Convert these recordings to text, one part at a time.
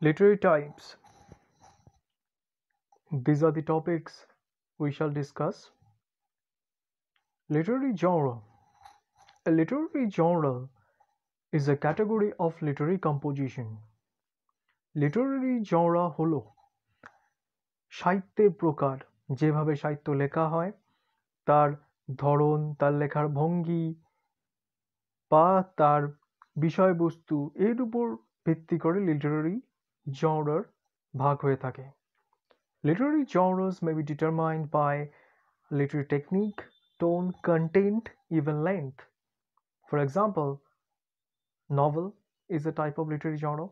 Literary types. These are the topics we shall discuss. Literary genre. A literary genre is a category of literary composition. Literary genre হলো সাহিত্যের প্রকার যেভাবে সাহিত্য লেখা হয় তার ধরন তার লেখার ভঙ্গি বা তার বিষয়বস্তু এর উপর ভিত্তি করে লিটারেরি জনরার ভাগ হয়ে থাকে literary genres may be determined by literary technique, tone, content, even length. For example, novel is a type of literary genre.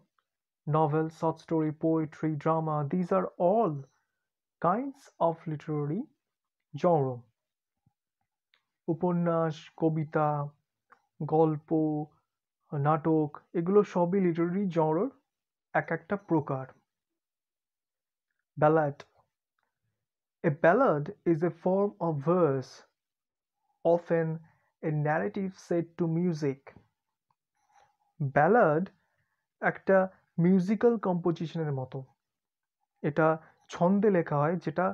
Novel, short story, poetry, drama, these are all kinds of literary genre. উপন্যাস কবিতা গল্প নাটক এগুলো সবই Literary জনরার এক একটা প্রকার ballad a ballad is a form of verse of an a narrative set to music ballad একটা মিউজিক্যাল কম্পোজিশনের মতো এটা ছন্দে লেখা হয় যেটা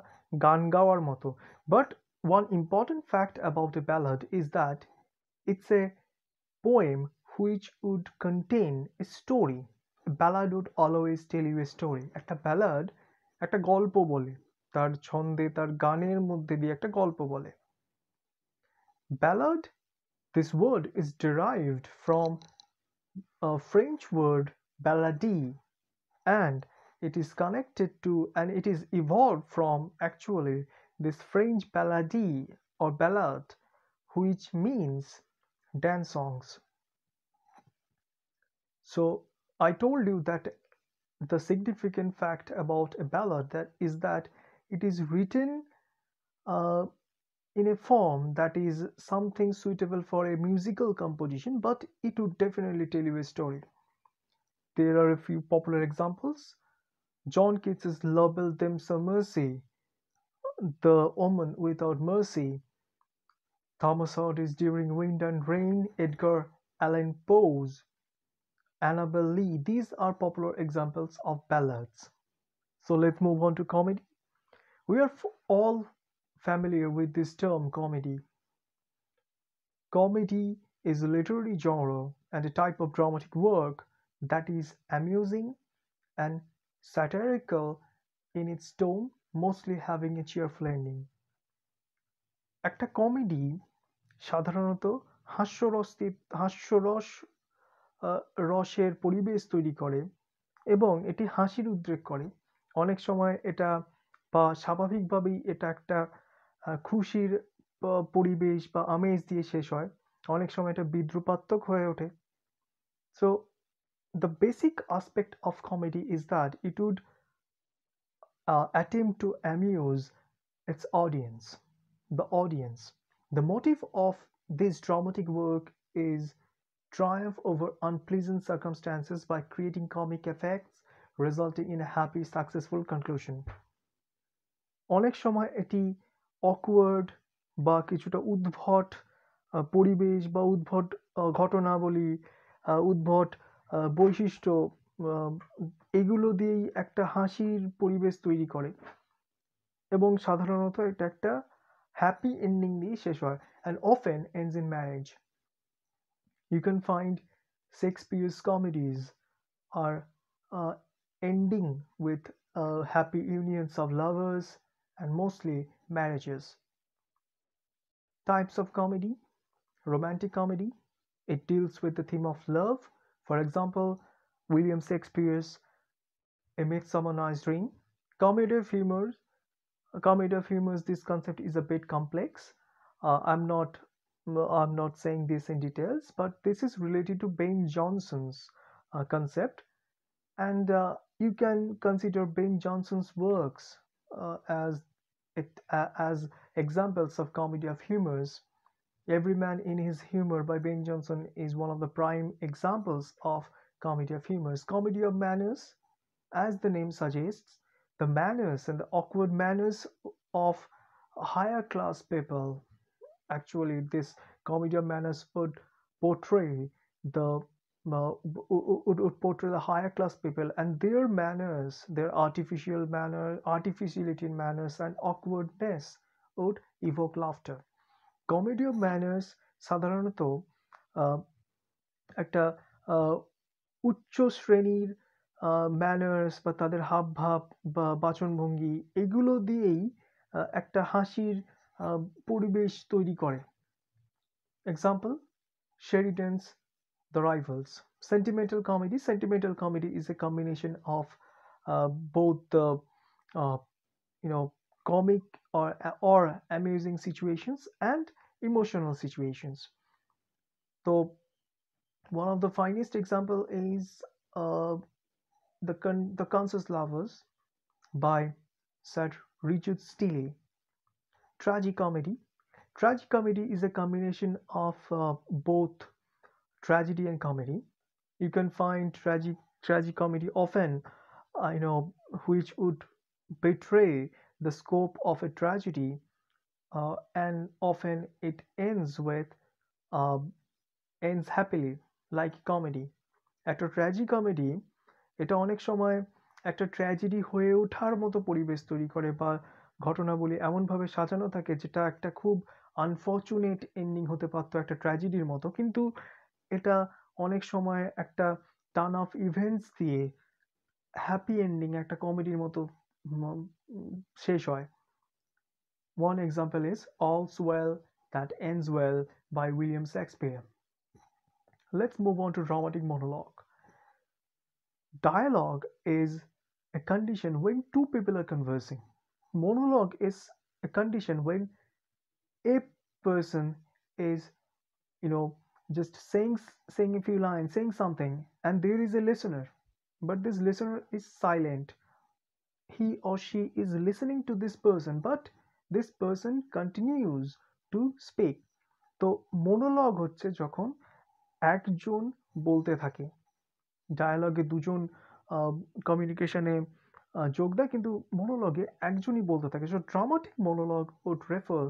গান গাওয়ার মতো but one important fact about a ballad is that it's a poem which would contain a story ballad would always tell you a story একটা ballad একটা গল্প বলে তার ছন্দে তার গানের মধ্যে দিয়ে একটা গল্প বলে ballad this word is derived from a french word ballade, and it is connected to and it is evolved from actually this french ballade or ballad which means dance songs so I told you that the significant fact about a ballad that is that it is written uh, in a form that is something suitable for a musical composition, but it would definitely tell you a story. There are a few popular examples. John Keats's "Love Will Them Some Mercy, The Woman Without Mercy, Thomas Hardy's During Wind and Rain, Edgar Allan Poe's Annabel Lee. These are popular examples of ballads. So let's move on to comedy. We are all familiar with this term comedy. Comedy is a literary genre and a type of dramatic work that is amusing and satirical in its tone, mostly having a cheerful ending. একটা comedy সাধারণত হাস্যরস হাস্যরস রসের পরিবেশ তৈরি করে এবং এটি হাসির উদ্রেক করে অনেক সময় এটা বা স্বাভাবিকভাবেই এটা একটা খুশির পরিবেশ বা আমেজ দিয়ে শেষ হয় অনেক সময় এটা বিদ্রুপাত্মক হয়ে ওঠে so the basic aspect of comedy is that it would attempt to amuse its audience the audience the motive of this dramatic work is triumph over unpleasant circumstances by creating comic effects resulting in a happy successful conclusion অনেক সময় এটি awkward বা কিছুটা উদ্ভট পরিবেশ বা উদ্ভট ঘটনাবলী উদ্ভট বৈশিষ্ট্য এগুলো দিয়েই একটা হাসির পরিবেশ তৈরি করে এবং সাধারণত এটা একটা হ্যাপি এন্ডিং দিয়ে শেষ হয় and often ends in marriage You can find Shakespeare's comedies are uh, ending with uh, happy unions of lovers and mostly marriages. Types of comedy romantic comedy, it deals with the theme of love. For example, William Shakespeare's A Midsummer Night's Dream. Comedy of humor, comedy of humor, this concept is a bit complex. Uh, I'm not I'm not saying this in details, but this is related to Ben Jonson's uh, concept, and uh, you can consider Ben Jonson's works uh, as it, as examples of comedy of humors. Every Man in His Humor by Ben Jonson is one of the prime examples of comedy of humors. Comedy of manners, as the name suggests, the manners and the awkward manners of higher class people actually this comedian manners would portray the uh, would, would portray the higher class people and their manners their artificial manner artificiality in manners and awkwardness would evoke laughter comedian manners manners সাধারণত uh, একটা uh, উচ্চ শ্রেণীর manners uh, বা তাদের হাবভাব বা বাচনভঙ্গি এগুলো দিয়েই একটা হাসির পরিবেশ তৈরি করে example Sheridan's the Rivals sentimental comedy sentimental comedy is a combination of both you know comic or or amusing situations and emotional situations so one of the finest example is uh, the the conscious lovers by sir richard steele Tragicomedy. Tragicomedy is a combination of uh, both tragedy and comedy. You can find tragic tragicomedy often, uh, you know, which would betray the scope of a tragedy, uh, and often it ends with uh, ends happily, like comedy. একটা tragicomedy এটা অনেক সময় একটা tragedy হয়ে ওঠার মতো পরিবেশ তৈরি করে বা ঘটনাবলী এমনভাবে সাজানো থাকে যেটা একটা খুব আনফর্চুনেট এন্ডিং হতে পারতো একটা ট্র্যাজেডির মতো কিন্তু এটা অনেক সময় একটা টান অফ ইভেন্টস দিয়ে হ্যাপি এন্ডিং একটা কমেডির মতো শেষ হয় one example is All's Well That Ends Well by William Shakespeare let's move on to dramatic monologue dialogue is a condition when two people are conversing Monologue is a condition when a person is, you know, just saying saying a few lines, saying something, and there is a listener, but this listener is silent. He or she is listening to this person, but this person continues to speak so monologue হচ্ছে যখন একজন বলতে থাকে ডায়ালগে দুজন কমিউনিকেশনে যোগ দেয় কিন্তু মনোলগে একজনই বলতে থাকে so dramatic monologue would refer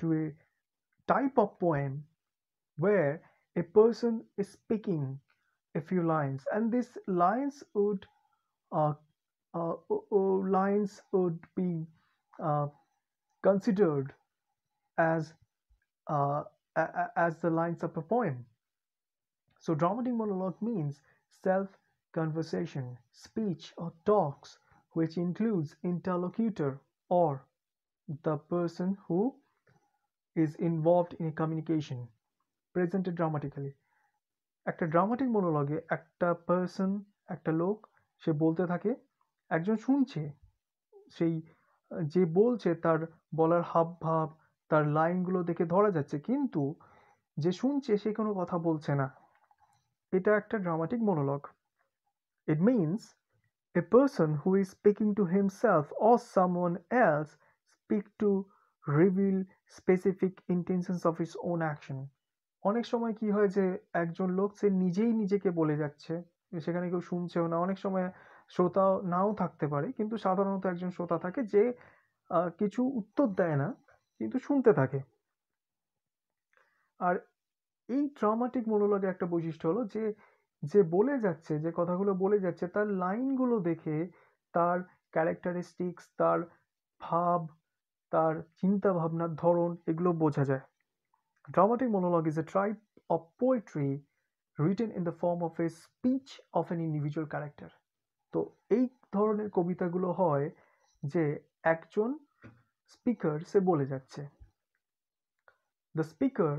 to a type of poem where a person is speaking a few lines and these lines would uh, uh, lines would be uh, considered as as the lines of a poem so dramatic monologue means self conversation speech or talks which includes interlocutor or the person who is involved in a communication presented dramatically একটা dramatic মনোলগে একটা person একটা লোক সে বলতে থাকে একজন শুনছে সেই যে বলছে তার বলার হাব ভাব তার লাইনগুলো দেখে ধরা যাচ্ছে কিন্তু যে শুনছে সে কোনো কথা বলছে না এটা একটা dramatic monologue it means A person who is speaking to himself or someone else speak to reveal specific intentions of his own action অনেক সময় কি হয় যে একজন লোক সে নিজেই নিজেকে বলে যাচ্ছে সেখানে কেউ শুনছেও না অনেক সময় শ্রোতা নাও থাকতে পারে কিন্তু সাধারণত একজন শ্রোতা থাকে যে কিছু উত্তর দেয় না কিন্তু শুনতে থাকে আর এই ট্রমাটিক মনোলগের একটা বৈশিষ্ট্য হলো যে যে বলে যাচ্ছে যে কথাগুলো বলে যাচ্ছে তার লাইনগুলো দেখে তার ক্যারেক্টারিস্টিক্স তার ভাব তার চিন্তা ভাবনার ধরন এগুলো বোঝা যায় dramatic monologue is a type of poetry written in the form of a speech of an individual character তো এই ধরনের কবিতাগুলো হয় যে একজন স্পিকার সে বলে যাচ্ছে the speaker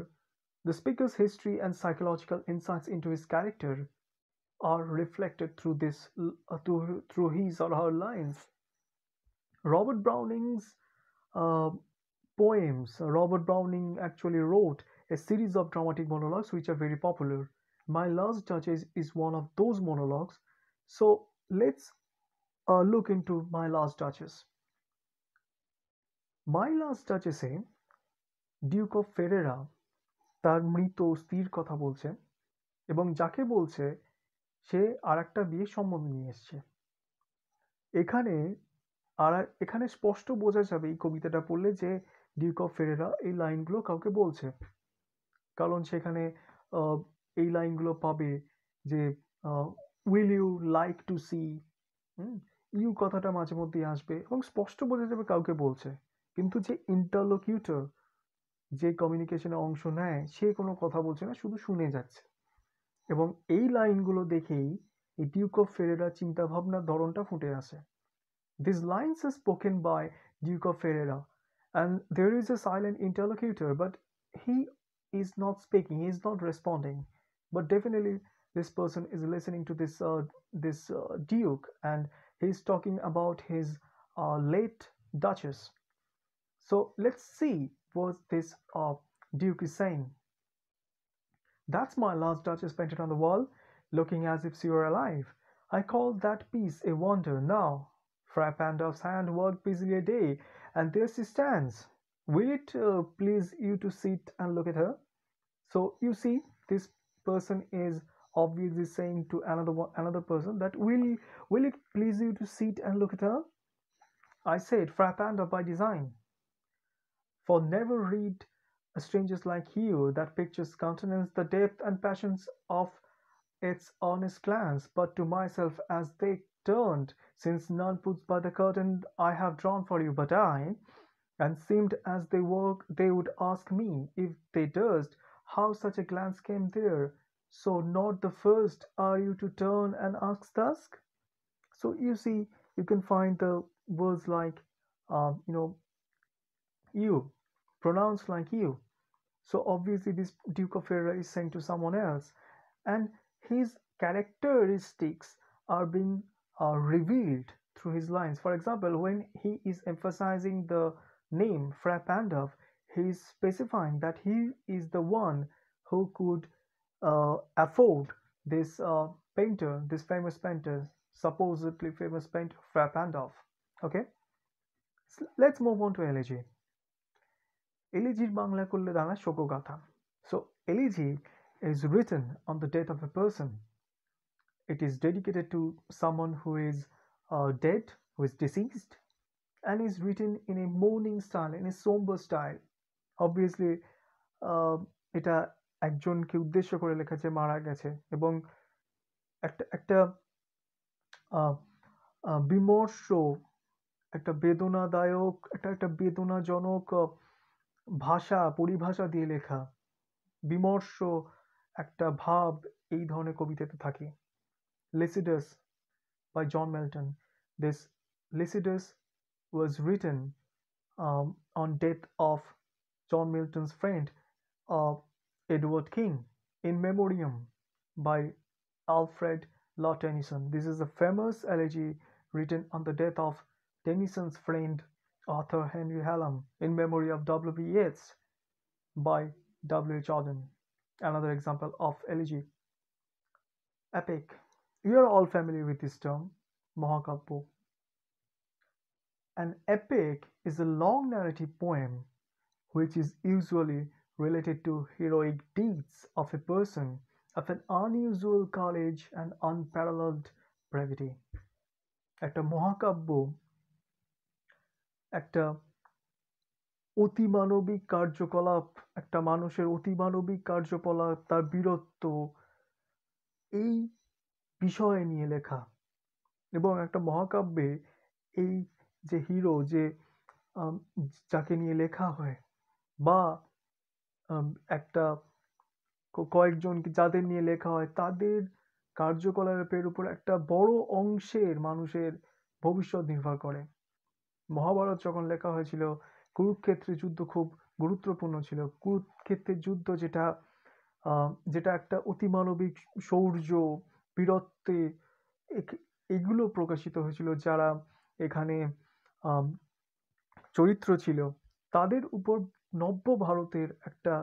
The speaker's history and psychological insights into his character are reflected through this uh, through, through his or her lines. Robert Browning's uh, poems. Uh, Robert Browning actually wrote a series of dramatic monologues which are very popular. My Last Judge is, is one of those monologues. So let's uh, look into My Last Duchess. My Last Duchess, eh? Duke of Ferrara. তার মৃত স্ত্রীর কথা বলছে এবং যাকে বলছে সে আর একটা বিয়ে সম্বন্ধ নিয়ে এসছে এখানে আর এখানে স্পষ্ট বোঝা যাবে এই কবিতাটা পড়লে যে ডিউক অফ ফেরেরা এই লাইনগুলো কাউকে বলছে কারণ সেখানে এই লাইনগুলো পাবে যে will you like to see you কথাটা মাঝে মধ্যেই আসবে এবং স্পষ্ট বোঝা যাবে কাউকে বলছে কিন্তু যে ইন্টারলোকিউটার যে কমিউনিকেশনে অংশ নেয় সে কোনো কথা বলছে না শুধু শুনে যাচ্ছে এবং এই লাইনগুলো দেখেই এই ডিউক অফ ফেরেরা চিন্তাভাবনার ধরনটা ফুটে আসে this lines are spoken by Duke of Ferrara and there is a silent interlocutor but he is not speaking he is not responding but definitely this person is listening to this this Duke and he is talking talking about his uh, late so so she was this of Duke saying, That's my last duchess painted on the wall, looking as if she were alive. I call that piece a wonder now. Fra Pandolf's hand worked busily a day, and there she stands. Will it uh, please you to sit and look at her? So you see, this person is obviously saying to another one, another person that will will it please you to sit and look at her? I said Fra Pandolf by design. For never read strangers like you that pictures countenance the depth and passions of its honest glance, but to myself as they turned, since none puts by the curtain I have drawn for you but I, and seemed as they walked, they would ask me, if they durst, how such a glance came there. So not the first are you to turn and ask thus? So you see, you can find the words like, um, you know, you, pronounced like you. So obviously, this Duke of Ferrara is sent to someone else, and his characteristics are being uh, revealed through his lines. For example, when he is emphasizing the name Fra he is specifying that he is the one who could uh, afford this uh, painter, this famous painter, supposedly famous painter Fra Okay, so let's move on to elegy. Elegiac বাংলা করলে দাঁড়ায় শোকগাথা so elegy is written on the death of a person. It is dedicated to someone who is uh, dead, who is deceased, and is written in a mourning style, in a somber style. Obviously, এটা একজনকে উদ্দেশ্য করে লেখা যে মারা গেছে এবং একটা একটা বিমর্ষ একটা বেদনাদায়ক একটা একটা বেদনাজনক ভাষা পরিভাষা দিয়ে লেখা বিমর্ষ একটা ভাব এই ধরনের কবিতাতে থাকে লেসিডাস by John Milton. This Lycidas was written um, on death of John Milton's friend uh, Edward King in memoriam by Alfred Lord Tennyson. This is a famous elegy written on the death of Tennyson's friend Arthur Henry Hallam, in memory of W. B. Yeats by W. Jordan. Another example of elegy. Epic. You are all familiar with this term, Mahakavya. An epic is a long narrative poem which is usually related to heroic deeds of a person of an unusual courage and unparalleled brevity. একটা মহাকাব্য একটা অতিমানবিক কার্যকলাপ একটা মানুষের অতিমানবিক কার্যকলাপ তার বীরত্ব এই বিষয় নিয়ে লেখা এবং একটা মহাকাব্যে এই যে হিরো যে যাকে নিয়ে লেখা হয় বা একটা কয়েকজন যাদের নিয়ে লেখা হয় তাদের কার্যকলাপের উপর একটা বড় অংশের মানুষের ভবিষ্যৎ নির্ভর করে মহাভারত যখন লেখা হয়েছিল কুরুক্ষেত্রের যুদ্ধ খুব গুরুত্বপূর্ণ ছিল কুরুক্ষেত্রের যুদ্ধ যেটা যেটা একটা অতিমানবিক শৌর্য বীরত্বে এগুলো প্রকাশিত হয়েছিল যারা এখানে চরিত্র ছিল তাদের উপর নব্য ভারতের একটা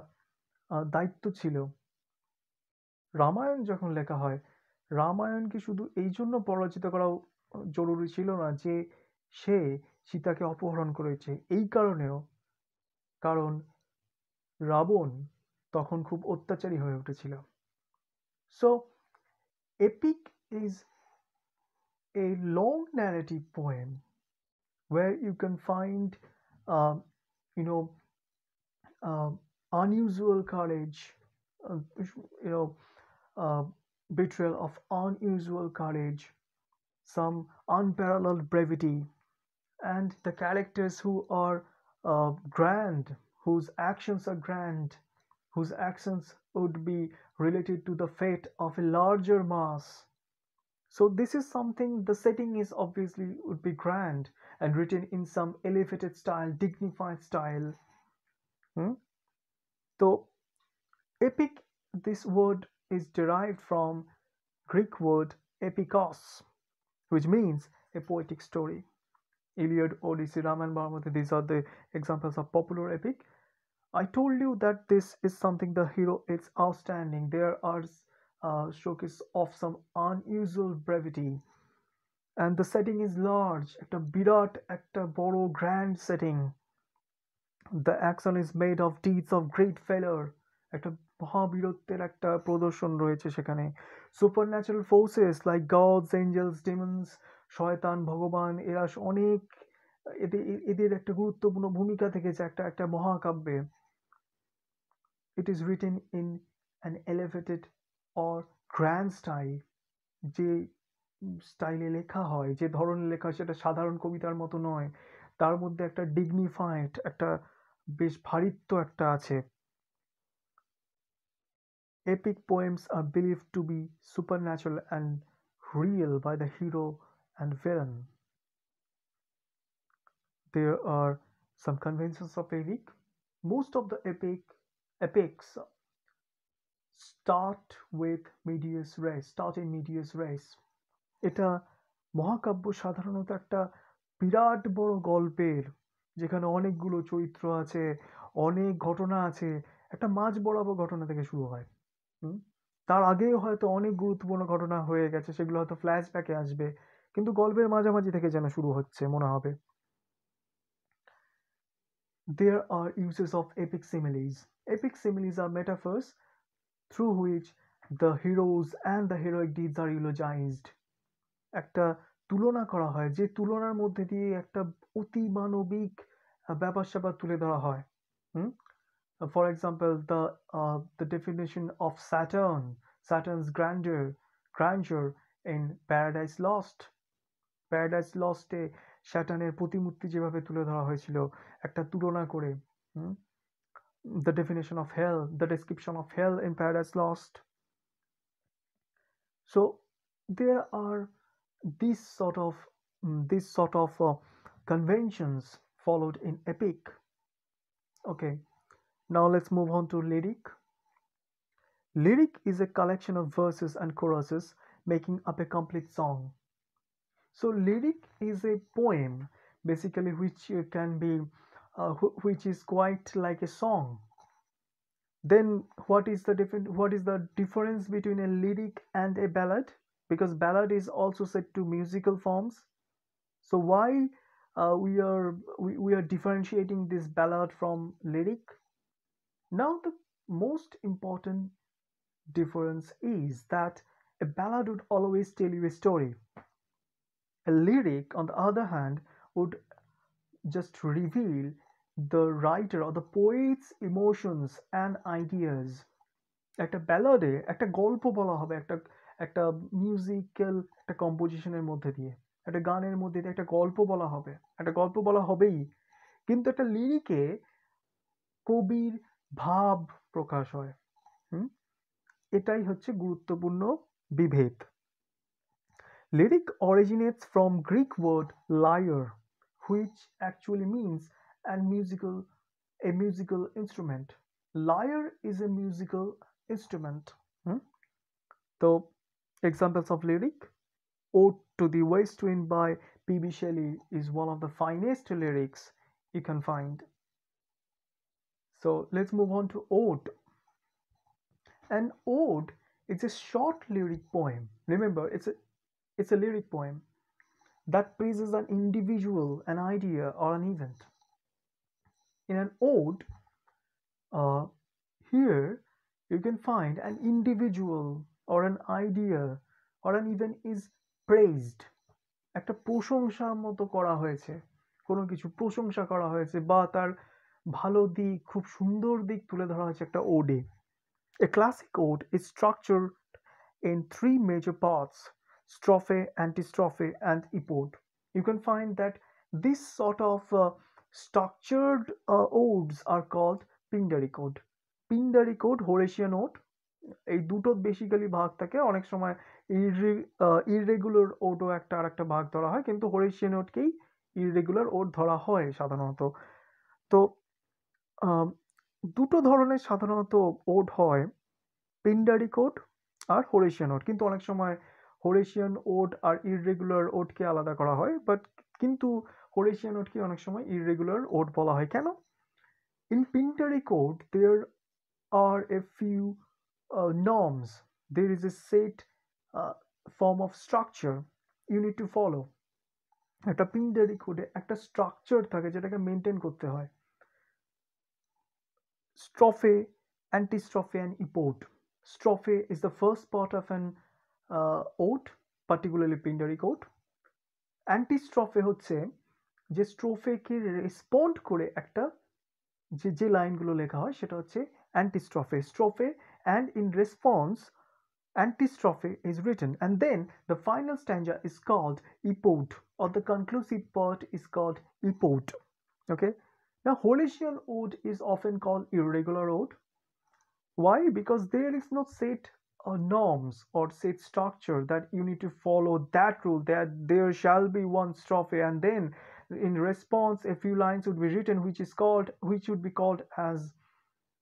দায়িত্ব ছিল রামায়ণ যখন লেখা হয় রামায়ণকে শুধু এই জন্য পরাজিত করাও জরুরি ছিল না যে সে সীতাকে অপহরণ করেছে এই কারণেও কারণ রাবণ তখন খুব অত্যাচারী হয়ে উঠেছিল so epic is a long narrative poem where you can find you know unusual courage you know betrayal of unusual courage some unparalleled brevity and the characters who are uh, grand, whose actions are grand, whose actions would be related to the fate of a larger mass. So this is something the setting is obviously would be grand and written in some elevated style, dignified style. Hmm? So epic this word is derived from Greek word epikos, which means a poetic story. Iliad, Odyssey, Ramayana, Mahabharata, these are the examples of popular epic. I told you that this is something the hero is outstanding. There are uh, showcase of some unusual brevity, and the setting is large. At a Birat, at a Boro grand setting, the action is made of deeds of great valor. At a একটা প্রদর্শন রয়েছে সেখানে supernatural forces like gods angels শয়তান ভগবান এরা অনেক এদের একটা গুরুত্বপূর্ণ ভূমিকা থেকেছে একটা একটা মহাকাব্যে it is written in an elevated or grand style যে স্টাইলে লেখা হয় যে ধরনের লেখা সেটা সাধারণ কবিতার মতো নয় তার মধ্যে একটা ডিগনিফাইড একটা বেশ ভারিত্ব একটা আছে epic poems are believed to be supernatural and real by the hero and villain. There are some conventions of epic. Most of the epic epics start with medias res, start in medias res. এটা মহাকাব্য সাধারণত একটা বিরাট বড় গল্পের যেখানে অনেকগুলো চরিত্র আছে অনেক ঘটনা আছে একটা মাঝ বরাবর ঘটনা থেকে শুরু হয় তার আগেও হয়তো অনেক গুরুত্বপূর্ণ ঘটনা হয়ে গেছে সেগুলো হয়তো ফ্ল্যাশব্যাকে আসবে কিন্তু গল্পের মাঝামাঝি থেকে যেন শুরু হচ্ছে মনে হবে There are uses of epic similes. Epic similes are metaphors through which the heroes and the heroic deeds are eulogized. একটা তুলনা করা হয় যে তুলনার মধ্যে দিয়ে একটা অতি মানবিক ব্যাপার স্যাপার তুলে ধরা হয় for example the the definition of Saturn Saturn's grandeur grandeur in Paradise Lost Paradise লস্টে শ্যাটানের প্রতিমূর্তি যেভাবে তুলে ধরা হয়েছিল একটা তুলনা করে the definition of hell the description of hell in Paradise Lost so there are this sort of these sort of mm, uh, conventions followed in epic okay now let's move on to lyric lyric is a collection of verses and choruses making up a complete song so lyric is a poem basically which can be uh, wh- which is quite like a song then what is the different what is the difference between a lyric and a ballad because ballad is also set to musical forms so why uh, we are we, we are differentiating this ballad from lyric now the most important difference is that a ballad would always tell you a story A lyric, on the other hand, would just reveal the writer or the poet's emotions and ideas একটা ব্যালাডে একটা গল্প বলা হবে একটা একটা musical একটা কম্পোজিশনের মধ্যে দিয়ে একটা গানের মধ্যে দিয়ে একটা গল্প বলা হবে একটা গল্প বলা হবেই কিন্তু একটা লিরিকে কবির ভাব প্রকাশ হয় হুম এটাই হচ্ছে গুরুত্বপূর্ণ বিভেদ Lyric originates from Greek word lyre, which actually means a musical a musical instrument. Lyre is a musical instrument. Hmm? The examples of lyric Ode to the West Wind by P.B. Shelley is one of the finest lyrics you can find. So let's move on to Ode. An ode is a short lyric poem. Remember, it's a It's a lyric poem that praises an individual, an idea, or an event. In an ode, uh, here you can find an individual or an idea or an event is praised একটা প্রশংসার মতো করা হয়েছে কোনো কিছু প্রশংসা করা হয়েছে বা তার ভালো দিক খুব সুন্দর দিক তুলে ধরা হয়েছে একটা ওডে a classic ode is structure in three major parts strophe, antistrophe, and epode. You can find that this sort of uh, structured uh, odes are called Pindaric ode. Pindaric ode, Horatian ode. এই দুটো basically ভাগ থাকে অনেক সময় irregular ওডও uh, একটা আর একটা ভাগ ধরা হয় কিন্তু হরেশিয়ান ওটকেই ইরেগুলার ওট ধরা হয় সাধারণত তো দুটো ধরনের সাধারণত ওড হয় পিন্ডারিক ওড আর হরিশিয়ান ওড কিন্তু অনেক সময় হোরেশিয়ান ওট আর ইররেগুলার ওটকে আলাদা করা হয় বাট কিন্তু হোরেশিয়ান ওটকে অনেক সময় ইররেগুলার ওট বলা হয় কেন in Pindaric ode there are a few norms there is a set form of structure unit to follow একটা পিন্টারি কোডে একটা স্ট্রাকচার থাকে যেটাকে মেনটেন করতে হয় strophe antistrophe and epode strophe is the first part of and oat, particularly Pindaric oat. Antistrophe হচ্ছে যে স্ট্রোফেকে রেসপন্ড করে একটা যে যে লাইনগুলো লেখা হয় সেটা হচ্ছে antistrophe. Strophe and in response, antistrophe is written and then the final stanza is called epode or the conclusive part is called epode okay now holician ode is often called irregular ode why because there is no set a norms or set structure that you need to follow that rule that there shall be one strophe and then in response a few lines would be written which is called which would be called as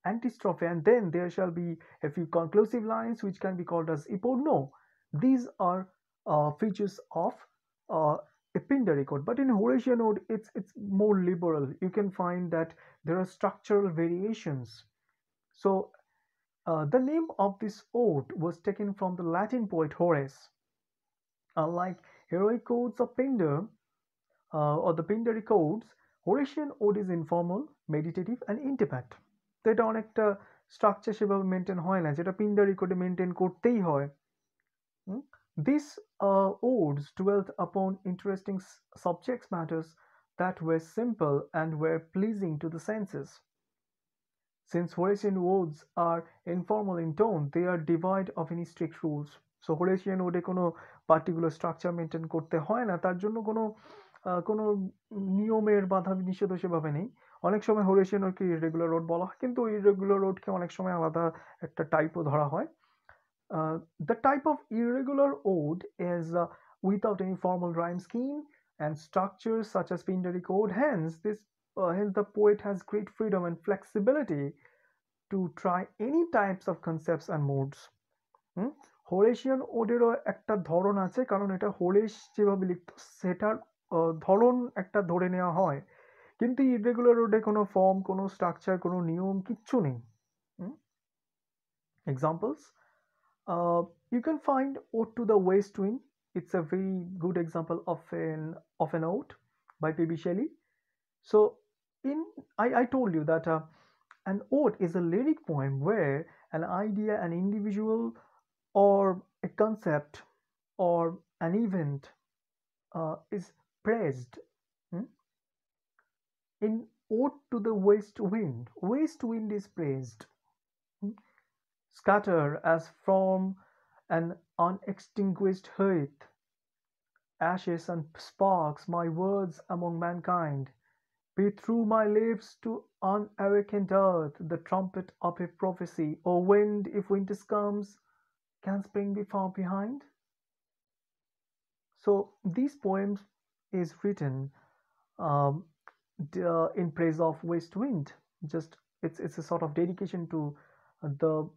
antistrophe and then there shall be a few conclusive lines which can be called as No, these are uh, features of uh, pindaric ode but in horatian ode it's it's more liberal you can find that there are structural variations so uh, the name of this ode was taken from the Latin poet Horace. Unlike heroic odes of Pindar uh, or the Pindaric odes, Horatian ode is informal, meditative, and intimate. They don't act a uh, structure she will maintain hoy na jeta pindari kore maintain korte hoy this uh, odes dwelt upon interesting subjects matters that were simple and were pleasing to the senses Since Horatian odes are informal in tone, they are devoid of any strict rules. So Horatian ওডে কোনো particular structure maintain করতে হয় না তার জন্য কোনো কোনো নিয়মের বাধা নিষেধ সেভাবে নেই অনেক সময় হোরেশিয়ান ওডকে ইরেগুলার রোড বলা হয় কিন্তু ইরেগুলার রোডকে অনেক সময় আলাদা একটা টাইপও ধরা হয় the type of irregular ode is without any formal rhyme scheme and structures such as Pindaric code. Hence, this uh, hence the poet has great freedom and flexibility to try any types of concepts and modes hmm Horatian ওদেরও একটা ধরন আছে কারণ এটা হোলেশ যেভাবে লিখত সেটার ধরন একটা ধরে নেওয়া হয় কিন্তু ইরেগুলার ওডে কোনো ফর্ম কোনো স্ট্রাকচার কোনো নিয়ম কিচ্ছু নেই examples you can find Ode to the West Wind. It's a very good example of an of an ode by P.B. Shelley. So in I, I told you that uh, an ode is a lyric poem where an idea, an individual, or a concept or an event uh, is praised. Hmm? In Ode to the West Wind, West Wind is praised. Hmm? Scatter as from an unextinguished hearth, ashes and sparks, my words among mankind. Be through my lips to unawakened earth the trumpet of a prophecy. O wind, if winter comes, can spring be far behind? So these poems is written um, uh, in praise of west wind. Just it's it's a sort of dedication to the